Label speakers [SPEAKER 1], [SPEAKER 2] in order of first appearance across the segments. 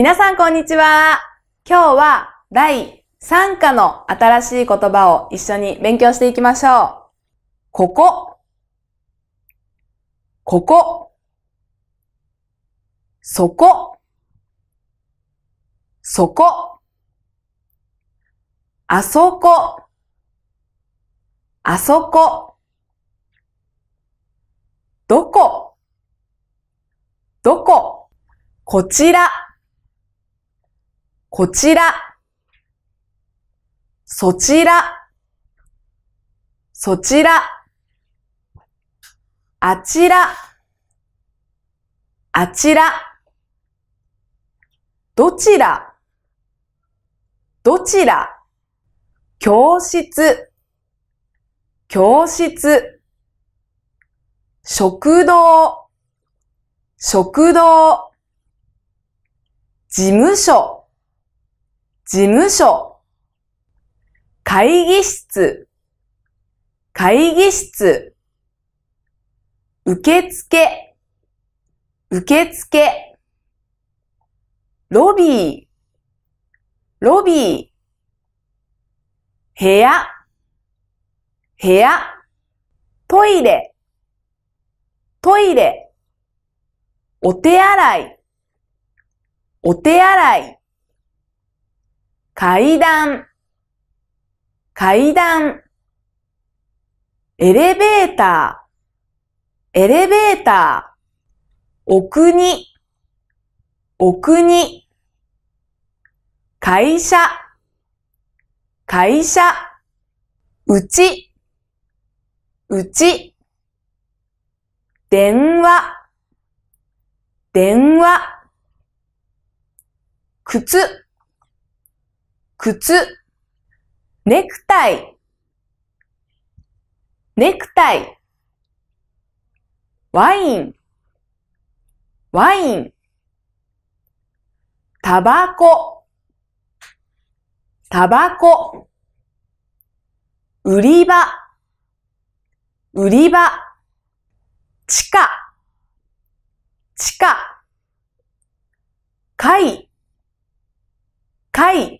[SPEAKER 1] 皆さんこんにちは。今日は第3課の新しい言葉を一緒に勉強していきましょう。ここ、ここ、そこ、そこ、あそこ、あそこ、どこ、どこ、こちら、こちら、そちら、そちら、あちら、あちら、どちら、どちら、教室、教室、食堂、食堂、事務所、事務所、会議室、会議室、受付、受付、ロビー、ロビー、部屋、部屋、トイレ、トイレ、お手洗い、お手洗い、階段、階段。エレベーター、エレベーター。奥に、奥に。会社、会社。うち、うち。電話、電話。靴、靴、ネクタイ、ネクタイ、ワイン、ワイン、タバコ、タバコ、売り場、売り場、地下、地下、貝、貝、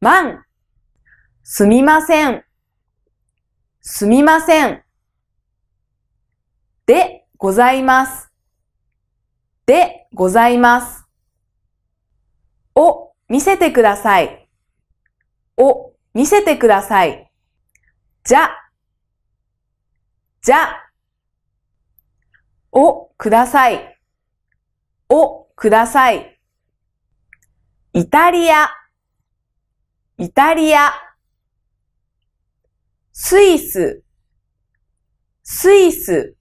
[SPEAKER 1] 万すみません。すみません。でございます。でございます。を見せてください。を見せてください。じゃ、じゃ、をください。をください。イタリア。イタリア、スイス、スイス。